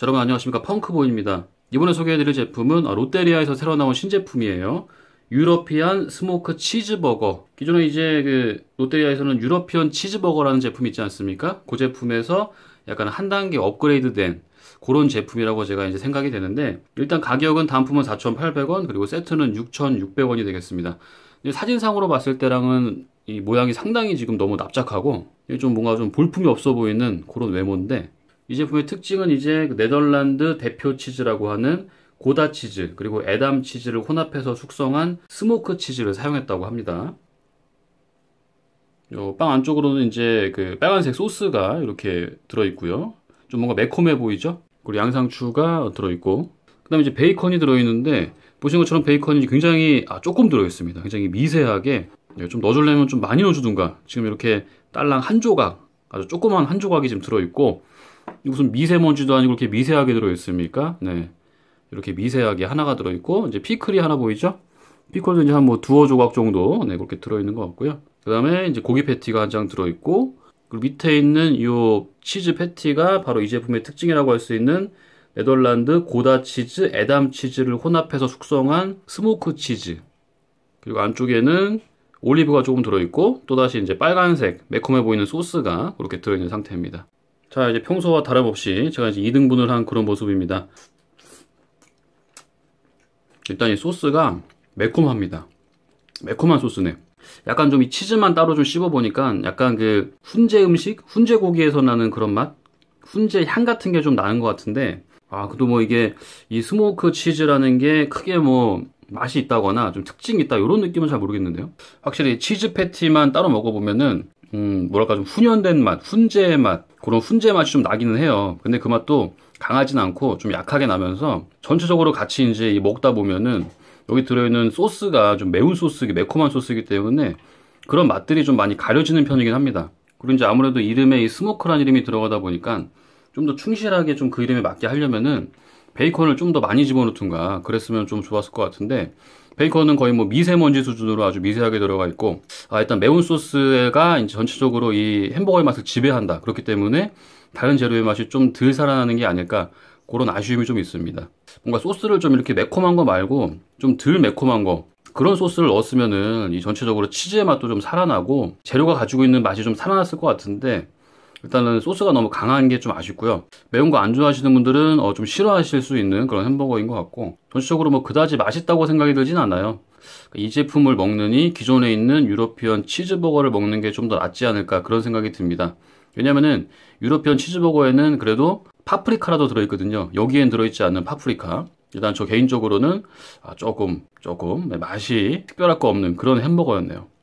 여러분 안녕하십니까 펑크보입니다. 이번에 소개해드릴 제품은 아, 롯데리아에서 새로 나온 신제품이에요. 유러피안 스모크 치즈버거. 기존에 이제 그 롯데리아에서는 유러피안 치즈버거라는 제품이 있지 않습니까? 그 제품에서 약간 한 단계 업그레이드된 그런 제품이라고 제가 이제 생각이 되는데 일단 가격은 단품은 4,800원 그리고 세트는 6,600원이 되겠습니다. 사진상으로 봤을 때랑은 이 모양이 상당히 지금 너무 납작하고 좀 뭔가 좀 볼품이 없어 보이는 그런 외모인데 이 제품의 특징은 이제 그 네덜란드 대표 치즈라고 하는 고다 치즈 그리고 에담 치즈를 혼합해서 숙성한 스모크 치즈를 사용했다고 합니다. 요 빵 안쪽으로는 이제 그 빨간색 소스가 이렇게 들어있고요. 좀 뭔가 매콤해 보이죠? 그리고 양상추가 들어있고 그 다음에 이제 베이컨이 들어있는데 보신 것처럼 베이컨이 굉장히 아, 조금 들어있습니다. 굉장히 미세하게 네, 좀 넣어주려면 좀 많이 넣어주든가 지금 이렇게 딸랑 한 조각 아주 조그만 한 조각이 지금 들어있고 무슨 미세먼지도 아니고 이렇게 미세하게 들어있습니까? 네. 이렇게 미세하게 하나가 들어있고, 이제 피클이 하나 보이죠? 피클도 이제 한 뭐 두어 조각 정도, 네, 그렇게 들어있는 것 같고요. 그 다음에 이제 고기 패티가 한 장 들어있고, 그리고 밑에 있는 이 치즈 패티가 바로 이 제품의 특징이라고 할 수 있는 네덜란드 고다 치즈, 에담 치즈를 혼합해서 숙성한 스모크 치즈. 그리고 안쪽에는 올리브가 조금 들어있고 또다시 이제 빨간색 매콤해 보이는 소스가 그렇게 들어있는 상태입니다. 자 이제 평소와 다름없이 제가 이제 2등분을 한 그런 모습입니다 일단 이 소스가 매콤합니다 매콤한 소스네 약간 좀 이 치즈만 따로 좀 씹어보니까 약간 그 훈제 음식? 훈제 고기에서 나는 그런 맛? 훈제 향 같은 게 좀 나는 것 같은데 아 그래도 뭐 이게 이 스모크 치즈라는 게 크게 뭐 맛이 있다거나 좀 특징이 있다 이런 느낌은 잘 모르겠는데요 확실히 치즈 패티만 따로 먹어보면은 음, 뭐랄까 좀 훈연된 맛, 훈제 의 맛, 그런 훈제 맛이 좀 나기는 해요. 근데 그 맛도 강하진 않고 좀 약하게 나면서 전체적으로 같이 이제 먹다 보면은 여기 들어있는 소스가 좀 매운 소스기, 매콤한 소스이기 때문에 그런 맛들이 좀 많이 가려지는 편이긴 합니다. 그리고 이제 아무래도 이름에 이 스모크란 이름이 들어가다 보니까 좀 더 충실하게 좀 그 이름에 맞게 하려면은 베이컨을 좀 더 많이 집어넣든가 그랬으면 좀 좋았을 것 같은데 베이컨은 거의 뭐 미세먼지 수준으로 아주 미세하게 들어가 있고 아 일단 매운 소스가 이제 전체적으로 이 햄버거의 맛을 지배한다 그렇기 때문에 다른 재료의 맛이 좀 덜 살아나는 게 아닐까 그런 아쉬움이 좀 있습니다 뭔가 소스를 좀 이렇게 매콤한 거 말고 좀 덜 매콤한 거 그런 소스를 넣었으면은 이 전체적으로 치즈의 맛도 좀 살아나고 재료가 가지고 있는 맛이 좀 살아났을 것 같은데 일단은 소스가 너무 강한 게 좀 아쉽고요. 매운 거 안 좋아하시는 분들은 어좀 싫어하실 수 있는 그런 햄버거인 것 같고 전체적으로 뭐 그다지 맛있다고 생각이 들진 않아요. 이 제품을 먹느니 기존에 있는 유러피언 치즈버거를 먹는 게 좀 더 낫지 않을까 그런 생각이 듭니다. 왜냐면은 유러피언 치즈버거에는 그래도 파프리카라도 들어있거든요. 여기엔 들어있지 않는 파프리카. 일단 저 개인적으로는 아, 조금 조금 맛이 특별할 거 없는 그런 햄버거였네요.